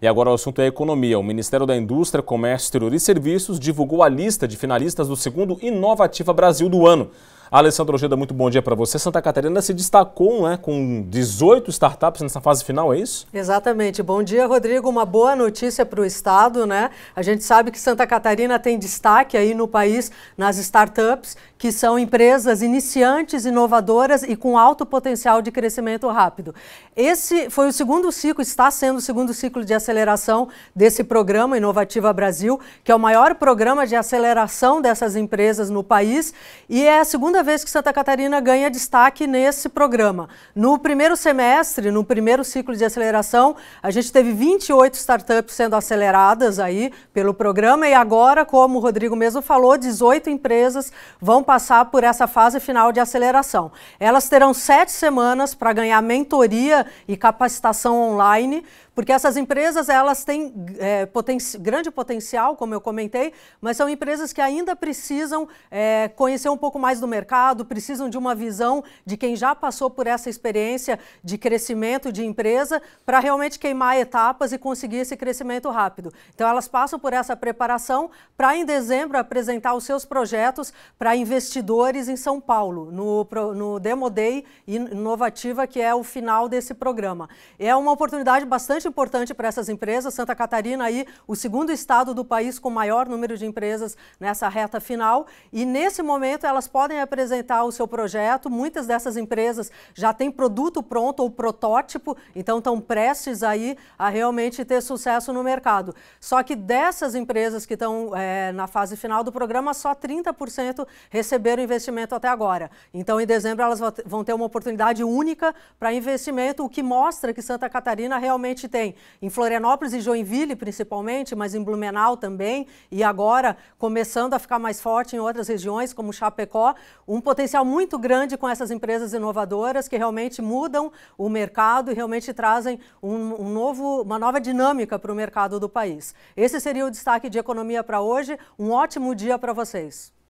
E agora o assunto é economia. O Ministério da Indústria, Comércio Exterior e Serviços divulgou a lista de finalistas do segundo Inovativa Brasil do ano. Alessandro Ojeda, muito bom dia para você. Santa Catarina se destacou né, com 18 startups nessa fase final, é isso? Exatamente. Bom dia, Rodrigo. Uma boa notícia para o Estado. né? A gente sabe que Santa Catarina tem destaque aí no país nas startups, que são empresas iniciantes, inovadoras e com alto potencial de crescimento rápido. Esse foi o segundo ciclo, está sendo o segundo ciclo de aceleração desse programa Inovativa Brasil, que é o maior programa de aceleração dessas empresas no país e é a segunda segunda vez que Santa Catarina ganha destaque nesse programa. No primeiro semestre, no primeiro ciclo de aceleração, a gente teve 28 startups sendo aceleradas aí pelo programa e agora, como o Rodrigo mesmo falou, 18 empresas vão passar por essa fase final de aceleração. Elas terão sete semanas para ganhar mentoria e capacitação online porque essas empresas elas têm é, poten grande potencial, como eu comentei, mas são empresas que ainda precisam é, conhecer um pouco mais do mercado mercado, precisam de uma visão de quem já passou por essa experiência de crescimento de empresa para realmente queimar etapas e conseguir esse crescimento rápido. Então, elas passam por essa preparação para, em dezembro, apresentar os seus projetos para investidores em São Paulo, no, no Demo Day Inovativa, que é o final desse programa. É uma oportunidade bastante importante para essas empresas. Santa Catarina, aí, o segundo estado do país com maior número de empresas nessa reta final. E, nesse momento, elas podem apresentar apresentar o seu projeto. Muitas dessas empresas já têm produto pronto ou protótipo, então estão prestes aí a realmente ter sucesso no mercado. Só que dessas empresas que estão é, na fase final do programa, só 30% receberam investimento até agora. Então, em dezembro, elas vão ter uma oportunidade única para investimento, o que mostra que Santa Catarina realmente tem. Em Florianópolis e Joinville, principalmente, mas em Blumenau também, e agora começando a ficar mais forte em outras regiões, como Chapecó, um potencial muito grande com essas empresas inovadoras que realmente mudam o mercado e realmente trazem um, um novo, uma nova dinâmica para o mercado do país. Esse seria o destaque de economia para hoje. Um ótimo dia para vocês.